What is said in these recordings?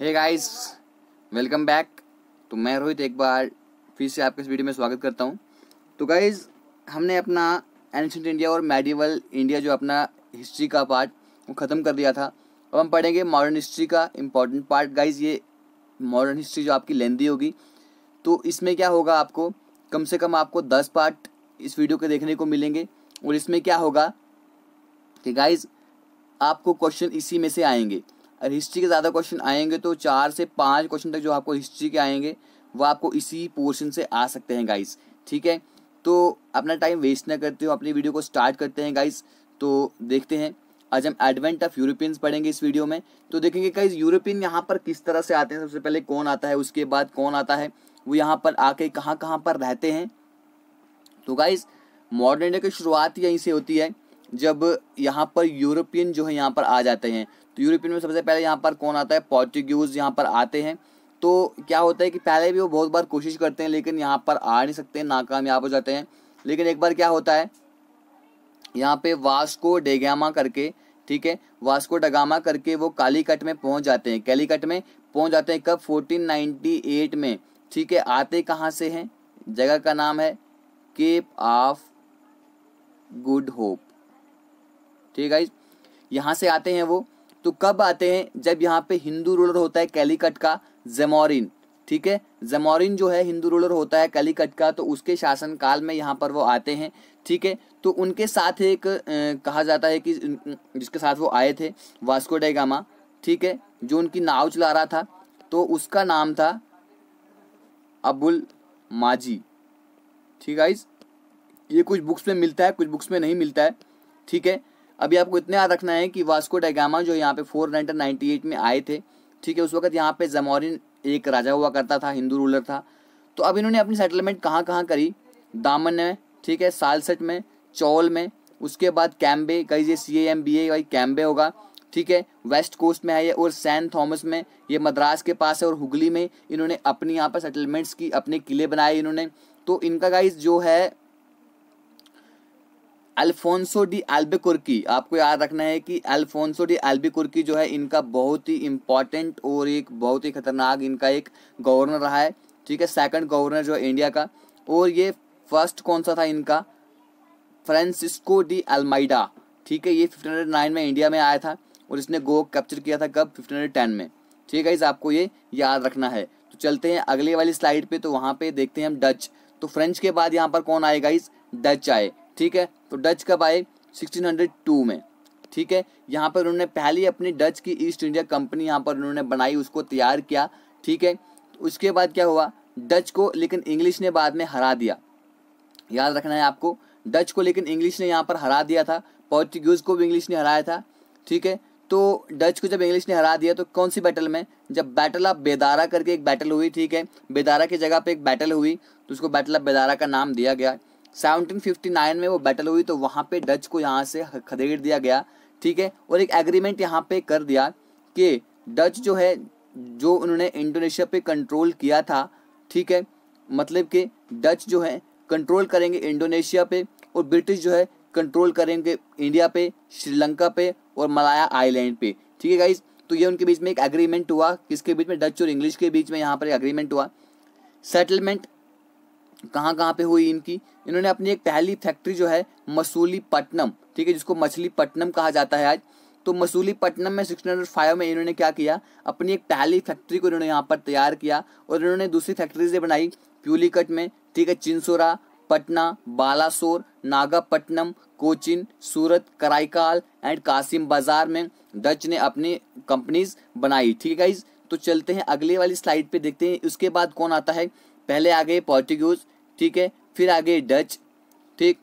hey guys welcome back तो मैं रोहित एक बार फिर से आपके इस वीडियो में स्वागत करता हूँ तो गाइस हमने अपना एंशंट इंडिया और मेडिवल इंडिया जो अपना हिस्ट्री का पार्ट वो ख़त्म कर दिया था अब हम पढ़ेंगे मॉडर्न हिस्ट्री का इम्पॉर्टेंट पार्ट गाइस ये मॉडर्न हिस्ट्री जो आपकी लेंदी होगी तो इसमें क्या होगा आपको कम से कम आपको दस पार्ट इस वीडियो के देखने को मिलेंगे और इसमें क्या होगा कि गाइज़ आपको क्वेश्चन इसी में से आएंगे हिस्ट्री के ज़्यादा क्वेश्चन आएंगे तो चार से पाँच क्वेश्चन तक जो आपको हिस्ट्री के आएंगे वो आपको इसी पोर्शन से आ सकते हैं गाइस ठीक है तो अपना टाइम वेस्ट ना करते हो अपनी वीडियो को स्टार्ट करते हैं गाइस तो देखते हैं आज हम एडवेंट ऑफ यूरोपियंस पढ़ेंगे इस वीडियो में तो देखेंगे गाइस यूरोपियन यहाँ पर किस तरह से आते हैं सबसे पहले कौन आता है उसके बाद कौन आता है वो यहाँ पर आके कहाँ कहाँ पर रहते हैं तो गाइज़ मॉडर्न इंडिया की शुरुआत यहीं से होती है जब यहाँ पर यूरोपियन जो है यहाँ पर आ जाते हैं तो यूरोपियन में सबसे पहले यहाँ पर कौन आता है पोर्चुग्यूज़ यहाँ पर आते हैं तो क्या होता है कि पहले भी वो बहुत बार कोशिश करते हैं लेकिन यहाँ पर आ नहीं सकते नाकामयाब हो जाते हैं लेकिन एक बार क्या होता है यहाँ पे वास्को डेगामा करके ठीक है वास्को डगामा करके वो कालीकट में पहुँच जाते हैं कैलीकट में पहुँच जाते हैं कब 1498 में ठीक है आते कहाँ से हैं जगह का नाम है केप ऑफ गुड होप ठीक है यहाँ से आते हैं वो तो कब आते हैं जब यहाँ पे हिंदू रूलर होता है कैलीकट का जमोरिन ठीक है जमोरिन जो है हिंदू रूलर होता है कैलीकट का तो उसके शासनकाल में यहाँ पर वो आते हैं ठीक है तो उनके साथ एक कहा जाता है कि जिसके साथ वो आए थे वास्को डेगामा ठीक है जो उनकी नाव चला रहा था तो उसका नाम था अबुल माजी ठीक है ये कुछ बुक्स में मिलता है कुछ बुक्स में नहीं मिलता है ठीक है अभी आपको इतने याद रखना है कि वास्को डैगामा जो यहाँ पे फोर में आए थे ठीक है उस वक्त यहाँ पे जमोरिन एक राजा हुआ करता था हिंदू रूलर था तो अब इन्होंने अपनी सेटलमेंट कहाँ कहाँ करी दामन में ठीक है सालसट में चौल में उसके बाद कैम्बे कई ये सी एम बी ए भाई कैम्बे होगा ठीक है वेस्ट कोस्ट में है ये और सैन थॉमस में ये मद्रास के पास है और हुगली में इन्होंने अपनी यहाँ पर सेटलमेंट्स की अपने किले बनाए इन्होंने तो इनका गाइज जो है अल्फोंसो डी एल्बिकुर्की आपको याद रखना है कि अल्फोंसो डी एल्बिकुर्की जो है इनका बहुत ही इम्पॉर्टेंट और एक बहुत ही खतरनाक इनका एक गवर्नर रहा है ठीक है सेकंड गवर्नर जो है इंडिया का और ये फर्स्ट कौन सा था इनका फ्रांसिस्को डी अल्माइडा ठीक है ये फिफ्टीन oh में इंडिया में आया था और इसने गो कैप्चर किया था कब फिफ्टीन oh में ठीक है इस आपको ये याद रखना है तो चलते हैं अगले वाली स्लाइड पे तो वहाँ पे देखते हैं हम डच तो फ्रेंच के बाद यहाँ पर कौन आएगा इस डच आए ठीक है तो डच कब आए 1602 में ठीक है यहाँ पर उन्होंने पहली अपनी डच की ईस्ट इंडिया कंपनी यहाँ पर उन्होंने बनाई उसको तैयार किया ठीक है उसके बाद क्या हुआ डच को लेकिन इंग्लिश ने बाद में हरा दिया याद रखना है आपको डच को लेकिन इंग्लिश ने यहाँ पर हरा दिया था पोर्चुगीज़ को भी इंग्लिश ने हराया था ठीक है तो डच को जब इंग्लिश ने हरा दिया तो कौन सी बैटल में जब बैटल ऑफ बेदारा करके एक बैटल हुई ठीक है बेदारा की जगह पे एक बैटल हुई तो उसको बैटल ऑफ बेदारा का नाम दिया गया 1759 में वो बैटल हुई तो वहाँ पे डच को यहाँ से खदेड़ दिया गया ठीक है और एक एग्रीमेंट यहाँ पे कर दिया कि डच जो है जो उन्होंने इंडोनेशिया पे कंट्रोल किया था ठीक है मतलब कि डच जो है कंट्रोल करेंगे इंडोनेशिया पे और ब्रिटिश जो है कंट्रोल करेंगे इंडिया पे श्रीलंका पे और मलाया आइलैंड पे ठीक है गाइज तो ये उनके बीच में एक एग्रीमेंट हुआ किसके बीच में डच और इंग्लिश के बीच में यहाँ पर एग्रीमेंट हुआ सेटलमेंट कहाँ कहाँ पे हुई इनकी इन्होंने अपनी एक पहली फैक्ट्री जो है मसूलीपट्टनम ठीक है जिसको मछलीपट्टनम कहा जाता है आज तो मसूलीपट्टनम में सिक्सटीन हंड्रेड फाइव में इन्होंने क्या किया अपनी एक पहली फैक्ट्री को इन्होंने यहाँ पर तैयार किया और इन्होंने दूसरी से बनाई प्यूलीकट में ठीक है चिंसोरा पटना बालासोर नागापट्टनम कोचिन सूरत कराईकाल एंड कासिम बाजार में डच ने अपनी कंपनीज बनाई ठीक है इस तो चलते हैं अगले वाली स्लाइड पे देखते हैं उसके बाद कौन आता है पहले आ गए पोर्टुगीज ठीक है फिर आ गए डच ठीक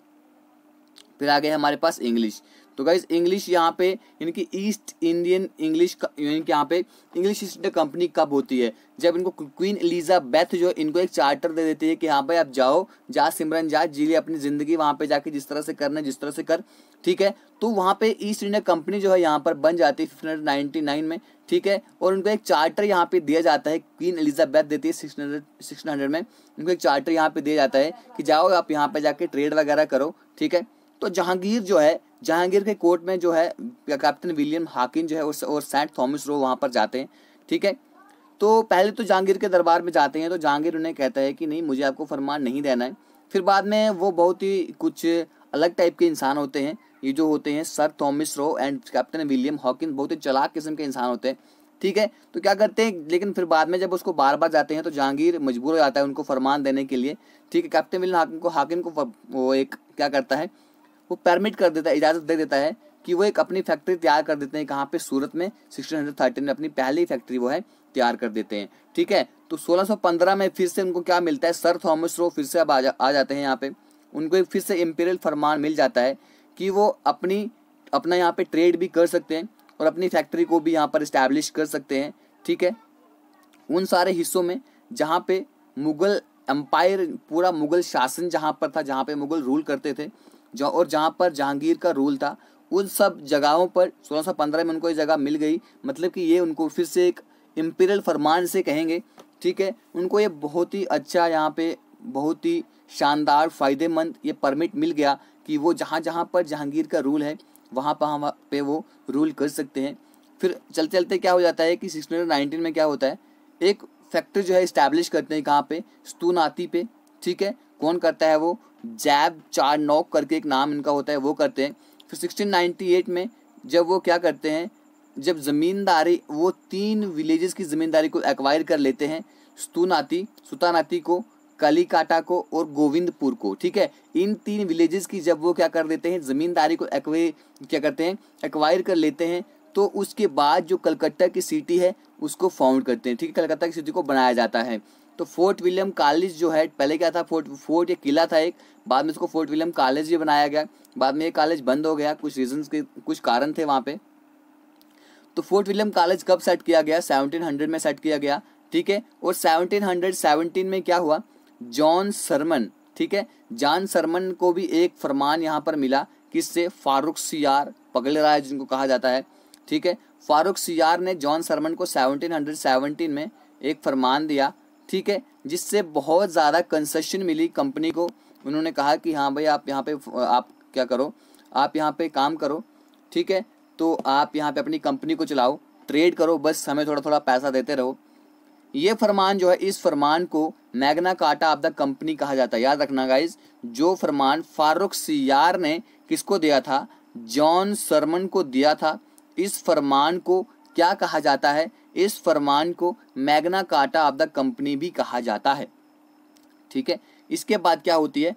फिर आ गए हमारे पास इंग्लिश तो गाइज इंग्लिश यहाँ पे यानी कि ईस्ट इंडियन इंग्लिश यानी कि यहाँ पे इंग्लिश ईस्ट इंडिया कंपनी कब होती है जब इनको क्वीन एलिजाबैथ जो इनको एक चार्टर दे देती है कि यहाँ भाई आप जाओ जा सिमरन जा जी अपनी ज़िंदगी वहाँ पे जाके जिस तरह से करना है जिस तरह से कर ठीक है तो वहाँ पे ईस्ट इंडिया कंपनी जो है यहाँ पर बन जाती है फिफ्टीन हंड्रेड नाइन्टी नाइन में ठीक है और उनको एक चार्टर यहाँ पे दिया जाता है क्वीन एलिजाबैथ देती है सिक्स हंड्रेड सिक्सटीन हंड्रेड में उनको एक चार्टर यहाँ पे दिया जाता है कि जाओ आप यहाँ पे जाके ट्रेड वगैरह करो ठीक है तो जहांगीर जो है जहांगीर के कोर्ट में जो है कैप्टन विलियम हाकिन जो है उस और सेंट थॉमस रो वहाँ पर जाते हैं ठीक है तो पहले तो जहांगीर के दरबार में जाते हैं तो जहांगीर उन्हें कहता है कि नहीं मुझे आपको फरमान नहीं देना है फिर बाद में वो बहुत ही कुछ अलग टाइप के इंसान होते हैं ये जो होते हैं sir Thomas Roe and captain William Hawkins बहुत ही चलाक किस्म के इंसान होते हैं ठीक है तो क्या करते हैं लेकिन फिर बाद में जब उसको बार बार जाते हैं तो जहांगीर मजबूर हो जाता है उनको फरमान देने के लिए ठीक है कैप्टन विलियम हाकिन को हाकिन को वो एक क्या करता है वो परमिट कर देता है इजाज़त दे देता है कि वो एक अपनी फैक्ट्री तैयार कर देते हैं कहाँ पे सूरत में सिक्सटीन हंड्रेड थर्टीन में अपनी पहली फैक्ट्री वो है तैयार कर देते हैं ठीक है तो 1615 में फिर से उनको क्या मिलता है सर थॉमस रो फिर से अब आ, जा, आ जाते हैं यहाँ पे उनको एक फिर से इम्पीरियल फरमान मिल जाता है कि वो अपनी अपना यहाँ पे ट्रेड भी कर सकते हैं और अपनी फैक्ट्री को भी यहाँ पर इस्टेब्लिश कर सकते हैं ठीक है उन सारे हिस्सों में जहाँ पे मुग़ल एम्पायर पूरा मुगल शासन जहाँ पर था जहाँ पे मुगल रूल करते थे जो और जहाँ पर जहांगीर का रूल था उन सब जगहों पर 1615 में उनको ये जगह मिल गई मतलब कि ये उनको फिर से एक इम्पीरियल फरमान से कहेंगे ठीक है उनको ये बहुत ही अच्छा यहाँ पे बहुत ही शानदार फ़ायदेमंद ये परमिट मिल गया कि वो जहाँ जहाँ पर जहांगीर का रूल है वहाँ पर पे वो रूल कर सकते हैं फिर चलते चलते क्या हो जाता है कि सिक्सटीन में क्या होता है एक फैक्ट्री जो है इस्टेब्लिश करते हैं कहाँ पे स्तूनाती पे ठीक है कौन करता है वो जैब चार नॉक करके एक नाम इनका होता है वो करते हैं फिर एट में जब वो क्या करते हैं जब ज़मींदारी वो तीन विलेजेस की ज़मींदारी को एक्वायर कर लेते हैं स्तूनाती सुतानाती को कलिकाटा को और गोविंदपुर को ठीक है इन तीन विलेजेस की जब वो क्या कर देते हैं ज़मींदारी को एक्वे क्या करते हैं एक्वायर कर लेते हैं तो उसके बाद जो कलकत्ता की सिटी है उसको फाउंड करते हैं ठीक है कलकत्ता की सिटी को बनाया जाता है तो फोर्ट विलियम कॉलेज जो है पहले क्या था फोर्ट फोर्ट या किला था एक बाद में उसको फोर्ट विलियम कॉलेज भी बनाया गया बाद में ये कॉलेज बंद हो गया कुछ रीजन के कुछ कारण थे वहाँ पे तो फोर्ट विलियम कॉलेज कब सेट किया गया हंड्रेड में सेट किया गया ठीक है और सेवनटीन में क्या हुआ जॉन सरमन ठीक है जॉन सरमन को भी एक फरमान यहाँ पर मिला किससे फारूक सियार पगले राय जिनको कहा जाता है ठीक है फारूक सियार ने जॉन सरमन को 1717 में एक फरमान दिया ठीक है जिससे बहुत ज़्यादा कंसेशन मिली कंपनी को उन्होंने कहा कि हाँ भाई आप यहाँ पे आप क्या करो आप यहाँ पे काम करो ठीक है तो आप यहाँ पे अपनी कंपनी को चलाओ ट्रेड करो बस हमें थोड़ा थोड़ा पैसा देते रहो ये फरमान जो है इस फरमान को मैगना काटा ऑफ द कंपनी कहा जाता है याद रखना गाइज जो फरमान फारूक सियार ने किसको दिया था जॉन सरमन को दिया था इस फरमान को क्या कहा जाता है इस फरमान को मैग्ना काटा ऑफ द कंपनी भी कहा जाता है ठीक है इसके बाद क्या होती है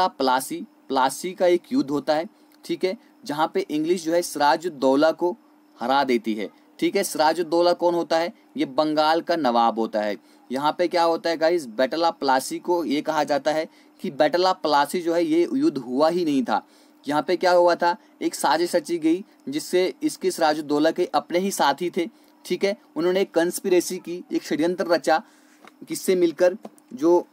ऑफ प्लासी प्लासी का एक युद्ध होता है ठीक है जहाँ पे इंग्लिश जो है सराजुद्दौला को हरा देती है ठीक है सराजुद्दौला कौन होता है ये बंगाल का नवाब होता है यहाँ पे क्या होता है गाइस ऑफ प्लासी को ये कहा जाता है कि ऑफ प्लासी जो है ये युद्ध हुआ ही नहीं था यहाँ पे क्या हुआ था एक साजिश रची गई जिससे इसके सिराजुद्दौला के अपने ही साथी थे ठीक है उन्होंने एक कंस्पिरेसी की एक षड्यंत्र रचा किससे मिलकर जो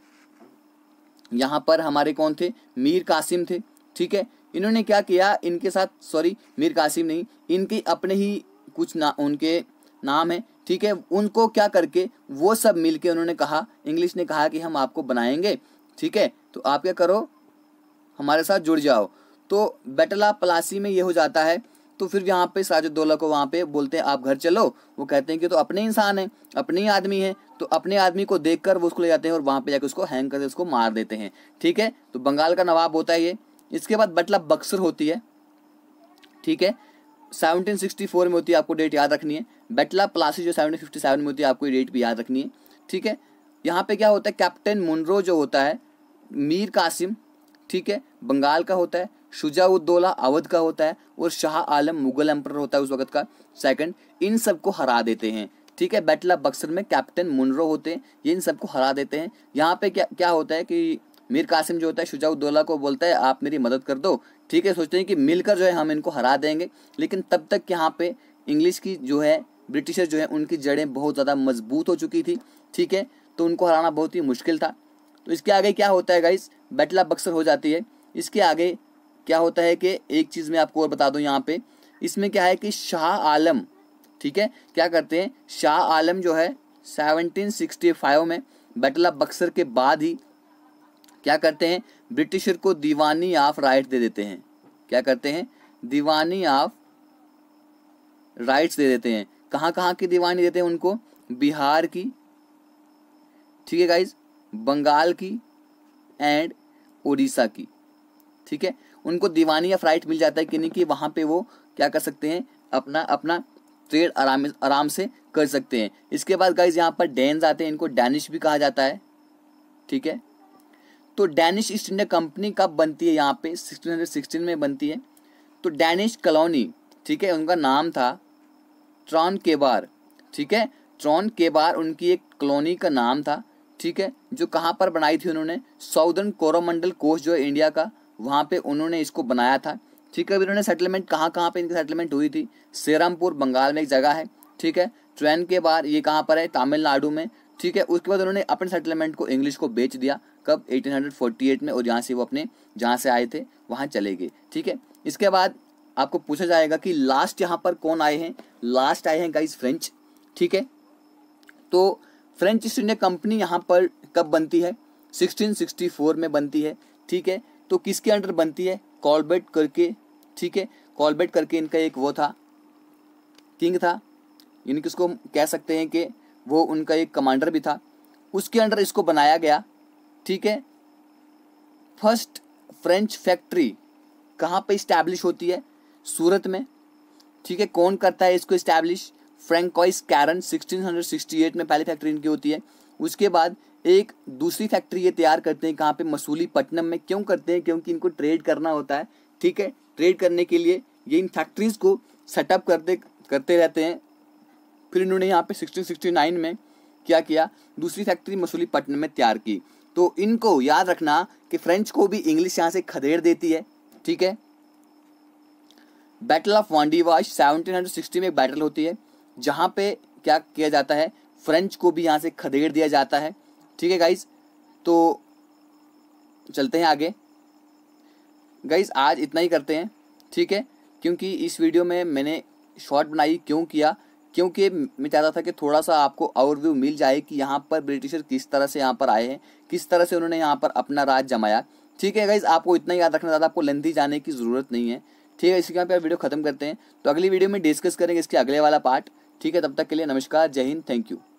यहाँ पर हमारे कौन थे मीर कासिम थे ठीक है इन्होंने क्या किया इनके साथ सॉरी मीर कासिम नहीं इनके अपने ही कुछ ना उनके नाम है ठीक है उनको क्या करके वो सब मिलके उन्होंने कहा इंग्लिश ने कहा कि हम आपको बनाएंगे ठीक है तो आप क्या करो हमारे साथ जुड़ जाओ तो बेटला पलासी में ये हो जाता है तो फिर यहाँ पे साजुद्दौला को वहाँ पे बोलते हैं आप घर चलो वो कहते हैं कि तो अपने इंसान है अपने ही आदमी है तो अपने आदमी को देख कर वो उसको ले जाते हैं और वहाँ पे जाकर उसको हैंग करके उसको मार देते हैं ठीक है तो बंगाल का नवाब होता है ये इसके बाद बटला बक्सर होती है ठीक है 1764 में होती है आपको डेट याद रखनी है बेटला प्लासी जो 1757 में होती है आपको ये डेट भी याद रखनी है ठीक है यहाँ पे क्या होता है कैप्टन मुनरो जो होता है मीर कासिम ठीक है बंगाल का होता है शुजाउद्दौला अवध का होता है और शाह आलम मुगल एम्पर होता है उस वक्त का सेकंड इन सबको हरा देते हैं ठीक है बैटल ऑफ बक्सर में कैप्टन मुनरो होते हैं ये इन सबको हरा देते हैं यहाँ पे क्या क्या होता है कि मीर कासिम जो होता है शुजाउद्दौला को बोलता है आप मेरी मदद कर दो ठीक है सोचते हैं कि मिलकर जो है हम इनको हरा देंगे लेकिन तब तक यहाँ पे इंग्लिश की जो है ब्रिटिशर जो है उनकी जड़ें बहुत ज़्यादा मजबूत हो चुकी थी ठीक है तो उनको हराना बहुत ही मुश्किल था तो इसके आगे क्या होता है गाइस बैटल ऑफ बक्सर हो जाती है इसके आगे क्या होता है कि एक चीज़ में आपको और बता दूं यहाँ पे इसमें क्या है कि शाह आलम ठीक है क्या करते हैं शाह आलम जो है 1765 में बैटल ऑफ बक्सर के बाद ही क्या करते हैं ब्रिटिशर को दीवानी ऑफ राइट दे देते हैं क्या करते हैं दीवानी ऑफ राइट्स दे देते हैं कहाँ कहाँ की दीवानी देते हैं उनको बिहार की ठीक है गाइज बंगाल की एंड उड़ीसा की ठीक है उनको दीवानी ऑफ मिल जाता है कि नहीं कि वहाँ पे वो क्या कर सकते हैं अपना अपना ट्रेड आराम आराम से कर सकते हैं इसके बाद गाइज यहाँ पर डेन्स आते हैं इनको डैनिश भी कहा जाता है ठीक है तो डैनिश ईस्ट इंडिया कंपनी कब बनती है यहाँ पे सिक्सटीन में बनती है तो डैनिश कॉलोनी ठीक है उनका नाम था ट्रॉन केबार ठीक है ट्रॉन केबार उनकी एक कॉलोनी का नाम था ठीक है जो कहाँ पर बनाई थी उन्होंने साउदर्न कोरोमंडल कोस्ट जो है इंडिया का वहाँ पे उन्होंने इसको बनाया था ठीक है अभी उन्होंने सेटलमेंट कहाँ कहाँ पे इनकी सेटलमेंट हुई थी सेरामपुर बंगाल में एक जगह है ठीक है ट्रेन के बाद ये कहाँ पर है तमिलनाडु में ठीक है उसके बाद उन्होंने अपने सेटलमेंट को इंग्लिश को बेच दिया कब 1848 में और जहाँ से वो अपने जहाँ से आए थे वहाँ चले गए ठीक है इसके बाद आपको पूछा जाएगा कि लास्ट यहाँ पर कौन आए हैं लास्ट आए हैं गाइज फ्रेंच ठीक है तो फ्रेंच ईस्ट इंडिया कंपनी यहाँ पर कब बनती है 1664 में बनती है ठीक है तो किसके अंडर बनती है कॉलबेट करके ठीक है कॉलबेट करके इनका एक वो था किंग था यानी कि उसको कह सकते हैं कि वो उनका एक कमांडर भी था उसके अंडर इसको बनाया गया ठीक है फर्स्ट फ्रेंच फैक्ट्री कहाँ पे इस्टेब्लिश होती है सूरत में ठीक है कौन करता है इसको इस्टेब्लिश फ्रेंकॉइस कैरन 1668 में पहली फैक्ट्री इनकी होती है उसके बाद एक दूसरी फैक्ट्री ये तैयार करते हैं कहाँ पे मसूली पटनम में क्यों करते हैं क्योंकि इनको ट्रेड करना होता है ठीक है ट्रेड करने के लिए ये इन फैक्ट्रीज़ को सेटअप करते करते रहते हैं फिर इन्होंने यहाँ पे सिक्सटीन सिक्सटी नाइन में क्या किया दूसरी फैक्ट्री मसूली पटनम में तैयार की तो इनको याद रखना कि फ्रेंच को भी इंग्लिश यहाँ से खदेड़ देती है ठीक है बैटल ऑफ वांडीवाश सिक्सटी में एक बैटल होती है जहाँ पे क्या किया जाता है फ्रेंच को भी यहाँ से खदेड़ दिया जाता है ठीक है गाइस तो चलते हैं आगे गाइज आज इतना ही करते हैं ठीक है क्योंकि इस वीडियो में मैंने शॉर्ट बनाई क्यों किया क्योंकि मैं चाहता था कि थोड़ा सा आपको ओवरव्यू मिल जाए कि यहाँ पर ब्रिटिशर किस तरह से यहाँ पर आए हैं किस तरह से उन्होंने यहाँ पर अपना राज जमाया ठीक है गाइज आपको इतना याद रखना ज़्यादा आपको लेंथी जाने की ज़रूरत नहीं है ठीक है इसके यहाँ पर वीडियो खत्म करते हैं तो अगली वीडियो में डिस्कस करेंगे इसके अगले वाला पार्ट ठीक है तब तक के लिए नमस्कार जय हिंद थैंक यू